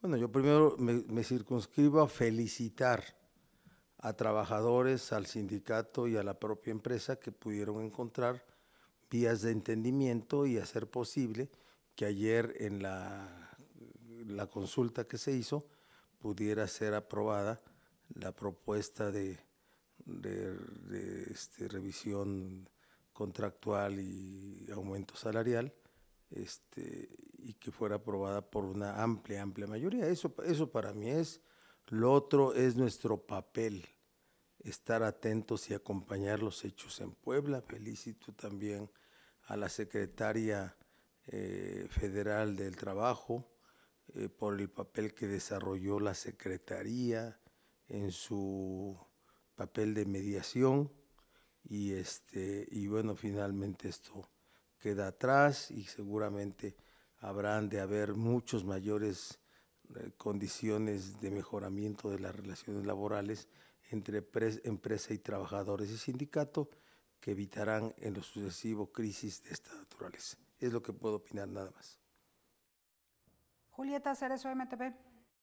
Bueno, yo primero me, circunscribo a felicitar a trabajadores, al sindicato y a la propia empresa que pudieron encontrar vías de entendimiento y hacer posible que ayer en la, la consulta que se hizo pudiera ser aprobada la propuesta de, este, revisión contractual y aumento salarial este, y que fuera aprobada por una amplia, amplia mayoría. Eso, eso para mí es. Lo otro es nuestro papel, estar atentos y acompañar los hechos en Puebla. Felicito también a la secretaria eh, federal del trabajo eh, por el papel que desarrolló la secretaría en su papel de mediación y este y bueno finalmente esto queda atrás y seguramente habrán de haber muchos mayores eh, condiciones de mejoramiento de las relaciones laborales entre empresa y trabajadores y sindicato que evitarán en lo sucesivo crisis de esta naturaleza. Es lo que puedo opinar nada más. Julieta Cerezo, MTV.